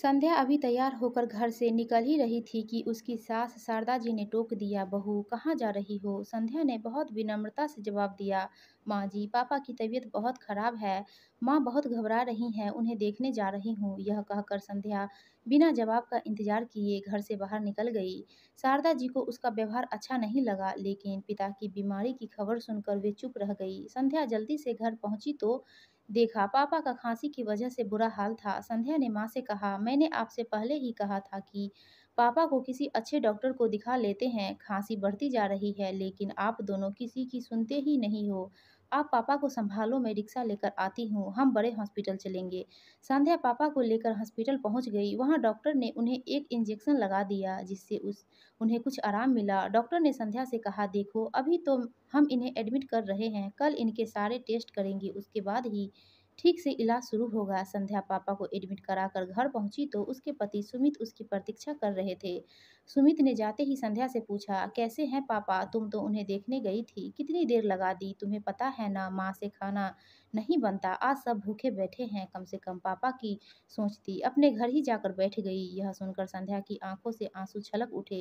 संध्या अभी तैयार होकर घर से निकल ही रही थी कि उसकी सास शारदा जी ने टोक दिया बहू कहाँ जा रही हो संध्या ने बहुत विनम्रता से जवाब दिया माँ जी पापा की तबीयत बहुत ख़राब है माँ बहुत घबरा रही हैं उन्हें देखने जा रही हूँ यह कहकर संध्या बिना जवाब का इंतजार किए घर से बाहर निकल गई शारदा जी को उसका व्यवहार अच्छा नहीं लगा लेकिन पिता की बीमारी की खबर सुनकर वे चुप रह गई संध्या जल्दी से घर पहुँची तो देखा पापा का खांसी की वजह से बुरा हाल था संध्या ने माँ से कहा मैंने आपसे पहले ही कहा था कि पापा को किसी अच्छे डॉक्टर को दिखा लेते हैं खांसी बढ़ती जा रही है लेकिन आप दोनों किसी की सुनते ही नहीं हो आप पापा को संभालो मैं रिक्शा लेकर आती हूँ हम बड़े हॉस्पिटल चलेंगे संध्या पापा को लेकर हॉस्पिटल पहुँच गई वहाँ डॉक्टर ने उन्हें एक इंजेक्शन लगा दिया जिससे उस उन्हें कुछ आराम मिला डॉक्टर ने संध्या से कहा देखो अभी तो हम इन्हें एडमिट कर रहे हैं कल इनके सारे टेस्ट करेंगे उसके बाद ही ठीक से इलाज शुरू होगा संध्या पापा को एडमिट कराकर घर पहुंची तो उसके पति सुमित उसकी प्रतीक्षा कर रहे थे सुमित ने जाते ही संध्या से पूछा कैसे हैं पापा तुम तो उन्हें देखने गई थी कितनी देर लगा दी तुम्हें पता है ना माँ से खाना नहीं बनता आज सब भूखे बैठे हैं कम से कम पापा की सोचती अपने घर ही जाकर बैठ गई यह सुनकर संध्या की आंखों से आंसू छलक उठे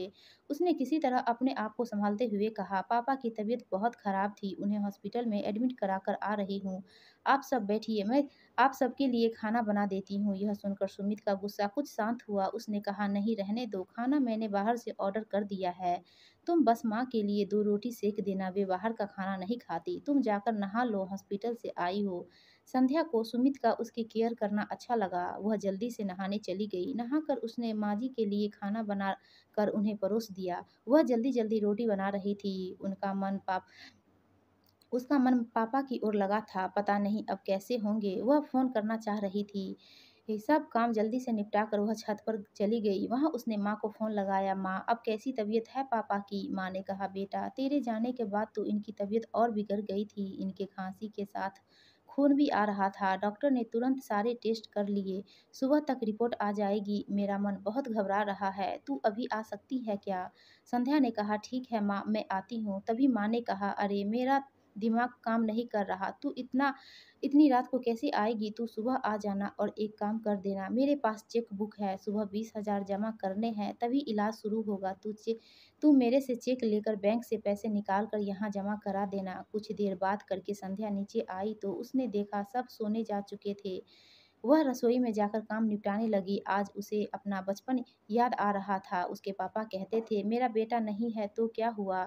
उसने किसी तरह अपने आप को संभालते हुए कहा पापा की तबीयत बहुत ख़राब थी उन्हें हॉस्पिटल में एडमिट करा कर आ रही हूँ आप सब बैठिए मैं आप सबके लिए खाना बना देती हूँ यह सुनकर सुमित का गुस्सा कुछ शांत हुआ उसने कहा नहीं रहने दो खाना मैंने बाहर से ऑर्डर कर दिया है तुम बस माँ के लिए दो रोटी सेक देना वे बाहर का खाना नहीं खाती तुम जाकर नहा लो हॉस्पिटल से आई हो संध्या को सुमित का उसकी केयर करना अच्छा लगा वह जल्दी से नहाने चली गई नहाकर उसने माँ जी के लिए खाना बना कर उन्हें परोस दिया वह जल्दी जल्दी रोटी बना रही थी उनका मन पाप उसका मन पापा की ओर लगा था पता नहीं अब कैसे होंगे वह फ़ोन करना चाह रही थी ये सब काम जल्दी से निपटा कर वह छत पर चली गई वहाँ उसने माँ को फ़ोन लगाया माँ अब कैसी तबीयत है पापा की माँ ने कहा बेटा तेरे जाने के बाद तो इनकी तबीयत और बिगड़ गई थी इनके खांसी के साथ खून भी आ रहा था डॉक्टर ने तुरंत सारे टेस्ट कर लिए सुबह तक रिपोर्ट आ जाएगी मेरा मन बहुत घबरा रहा है तू अभी आ सकती है क्या संध्या ने कहा ठीक है माँ मैं आती हूँ तभी माँ ने कहा अरे मेरा दिमाग काम नहीं कर रहा तू इतना इतनी रात को कैसे आएगी तू सुबह आ जाना और एक काम कर देना मेरे पास चेक बुक है सुबह बीस हजार जमा करने हैं तभी इलाज शुरू होगा तू तू मेरे से चेक लेकर बैंक से पैसे निकाल कर यहाँ जमा करा देना कुछ देर बाद करके संध्या नीचे आई तो उसने देखा सब सोने जा चुके थे वह रसोई में जाकर काम निपटाने लगी आज उसे अपना बचपन याद आ रहा था उसके पापा कहते थे मेरा बेटा नहीं है तो क्या हुआ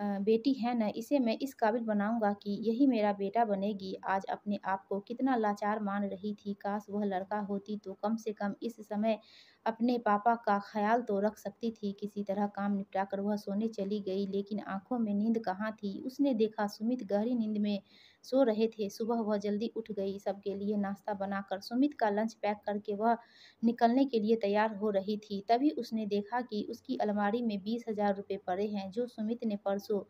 बेटी है न इसे मैं इस काबिल बनाऊंगा कि यही मेरा बेटा बनेगी आज अपने आप को कितना लाचार मान रही थी काश वह लड़का होती तो कम से कम इस समय अपने पापा का ख्याल तो रख सकती थी किसी तरह काम निपटा कर वह सोने चली गई लेकिन आंखों में नींद कहाँ थी उसने देखा सुमित गहरी नींद में सो रहे थे सुबह वह जल्दी उठ गई सबके लिए नाश्ता बनाकर सुमित का लंच पैक करके वह निकलने के लिए तैयार हो रही थी तभी उसने देखा कि उसकी अलमारी में बीस हजार रुपये पड़े हैं जो सुमित ने परसों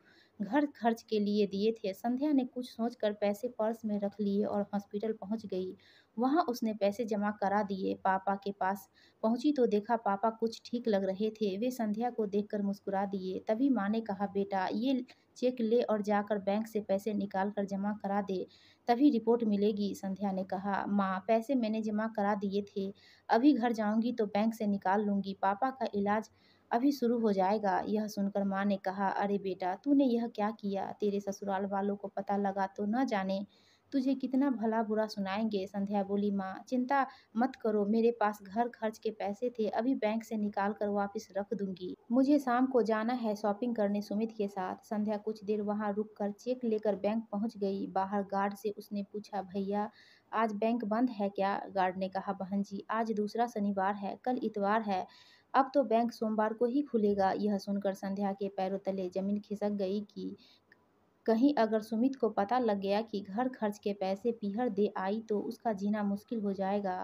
घर खर्च के लिए दिए थे संध्या ने कुछ सोचकर पैसे पर्स में रख लिए और हॉस्पिटल पहुंच गई वहाँ उसने पैसे जमा करा दिए पापा के पास पहुँची तो देखा पापा कुछ ठीक लग रहे थे वे संध्या को देखकर मुस्कुरा दिए तभी माँ ने कहा बेटा ये चेक ले और जाकर बैंक से पैसे निकाल कर जमा करा दे तभी रिपोर्ट मिलेगी संध्या ने कहा माँ पैसे मैंने जमा करा दिए थे अभी घर जाऊँगी तो बैंक से निकाल लूँगी पापा का इलाज अभी शुरू हो जाएगा यह सुनकर माँ ने कहा अरे बेटा तूने यह क्या किया तेरे ससुराल वालों को पता लगा तो न जाने तुझे कितना भला बुरा सुनाएंगे संध्या बोली माँ चिंता मत करो मेरे पास घर खर्च के पैसे थे अभी बैंक से निकाल कर वापिस रख दूंगी मुझे शाम को जाना है शॉपिंग करने सुमित के साथ संध्या कुछ देर वहाँ रुक कर चेक लेकर बैंक पहुँच गई बाहर गार्ड से उसने पूछा भैया आज बैंक बंद है क्या गार्ड ने कहा बहन जी आज दूसरा शनिवार है कल इतवार है अब तो बैंक सोमवार को ही खुलेगा यह सुनकर संध्या के पैरों तले जमीन खिसक गई कि कहीं अगर सुमित को पता लग गया कि घर खर्च के पैसे पीहर दे आई तो उसका जीना मुश्किल हो जाएगा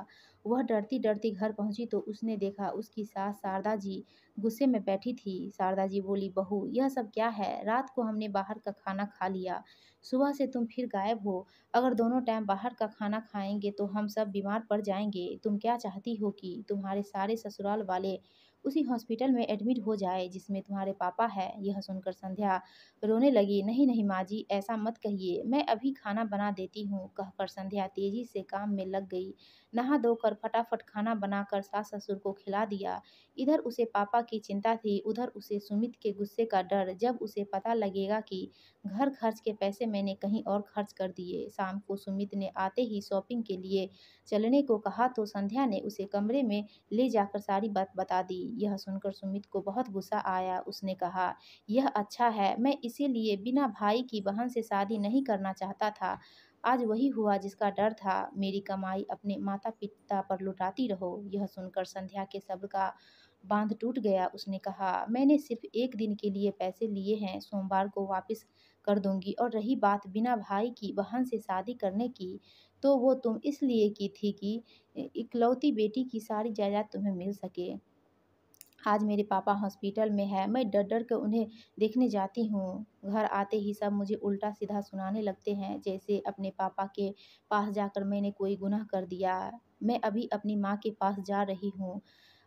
वह डरती डरती घर पहुंची तो उसने देखा उसकी सास शारदा जी गुस्से में बैठी थी शारदा जी बोली बहू यह सब क्या है रात को हमने बाहर का खाना खा लिया सुबह से तुम फिर गायब हो अगर दोनों टाइम बाहर का खाना खाएंगे तो हम सब बीमार पड़ जाएंगे तुम क्या चाहती हो कि तुम्हारे सारे ससुराल वाले उसी हॉस्पिटल में एडमिट हो जाए जिसमें तुम्हारे पापा है यह सुनकर संध्या रोने लगी नहीं नहीं माँ जी ऐसा मत कहिए मैं अभी खाना बना देती हूँ कहकर संध्या तेजी से काम में लग गई नहा धोकर फटाफट खाना बनाकर सास ससुर को खिला दिया इधर उसे पापा की चिंता थी उधर उसे सुमित के गुस्से का डर जब उसे पता लगेगा कि घर खर्च के पैसे मैंने कहीं और खर्च कर दिए शाम को सुमित ने आते ही शॉपिंग के लिए चलने को कहा तो संध्या ने उसे कमरे में ले जाकर सारी बात बता दी यह सुनकर सुमित को बहुत गुस्सा आया उसने कहा यह अच्छा है मैं इसीलिए बिना भाई की बहन से शादी नहीं करना चाहता था आज वही हुआ जिसका डर था मेरी कमाई अपने माता पिता पर लुटाती रहो यह सुनकर संध्या के शब्द का बांध टूट गया उसने कहा मैंने सिर्फ एक दिन के लिए पैसे लिए हैं सोमवार को वापस कर दूंगी और रही बात बिना भाई की बहन से शादी करने की तो वो तुम इसलिए की थी कि इकलौती बेटी की सारी जायदाद तुम्हें मिल सके आज मेरे पापा हॉस्पिटल में है मैं डर डर कर उन्हें देखने जाती हूँ घर आते ही सब मुझे उल्टा सीधा सुनाने लगते हैं जैसे अपने पापा के पास जाकर मैंने कोई गुनाह कर दिया मैं अभी अपनी माँ के पास जा रही हूँ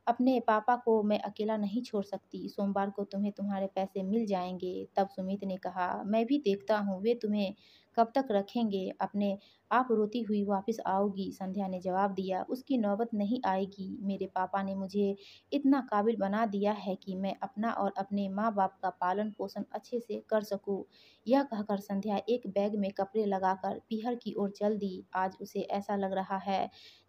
अपने पापा को मैं अकेला नहीं छोड़ सकती सोमवार को तुम्हें तुम्हारे पैसे मिल जाएंगे तब सुमित ने कहा मैं भी देखता हूँ वे तुम्हें कब तक रखेंगे अपने आप रोती हुई वापस आओगी संध्या ने जवाब दिया उसकी नौबत नहीं आएगी मेरे पापा ने मुझे इतना काबिल बना दिया है कि मैं अपना और अपने माँ बाप का पालन पोषण अच्छे से कर सकूँ यह कहकर संध्या एक बैग में कपड़े लगाकर पीहर की ओर चल दी आज उसे ऐसा लग रहा है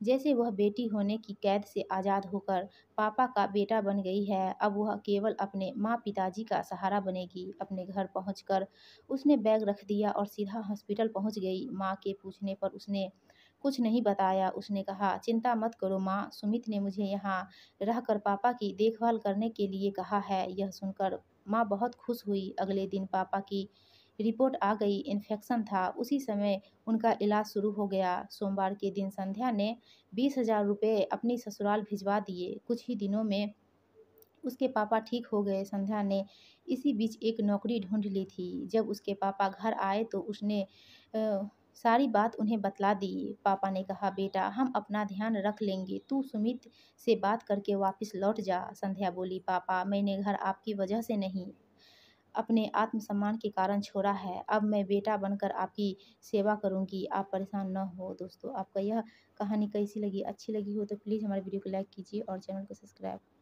जैसे वह बेटी होने की कैद से आज़ाद होकर पापा का बेटा बन गई है अब वह केवल अपने माँ पिताजी का सहारा बनेगी अपने घर पहुँच उसने बैग रख दिया और सीधा हॉस्पिटल पहुंच गई माँ के पूछने पर उसने कुछ नहीं बताया उसने कहा चिंता मत करो माँ सुमित ने मुझे यहाँ रहकर पापा की देखभाल करने के लिए कहा है यह सुनकर माँ बहुत खुश हुई अगले दिन पापा की रिपोर्ट आ गई इन्फेक्शन था उसी समय उनका इलाज शुरू हो गया सोमवार के दिन संध्या ने बीस हजार रुपये अपनी ससुराल भिजवा दिए कुछ ही दिनों में उसके पापा ठीक हो गए संध्या ने इसी बीच एक नौकरी ढूंढ ली थी जब उसके पापा घर आए तो उसने आ, सारी बात उन्हें बतला दी पापा ने कहा बेटा हम अपना ध्यान रख लेंगे तू सुमित से बात करके वापस लौट जा संध्या बोली पापा मैंने घर आपकी वजह से नहीं अपने आत्मसम्मान के कारण छोड़ा है अब मैं बेटा बनकर आपकी सेवा करूंगी आप परेशान न हो दोस्तों आपका यह कहानी कैसी लगी अच्छी लगी हो तो प्लीज़ हमारे वीडियो को लाइक कीजिए और चैनल को सब्सक्राइब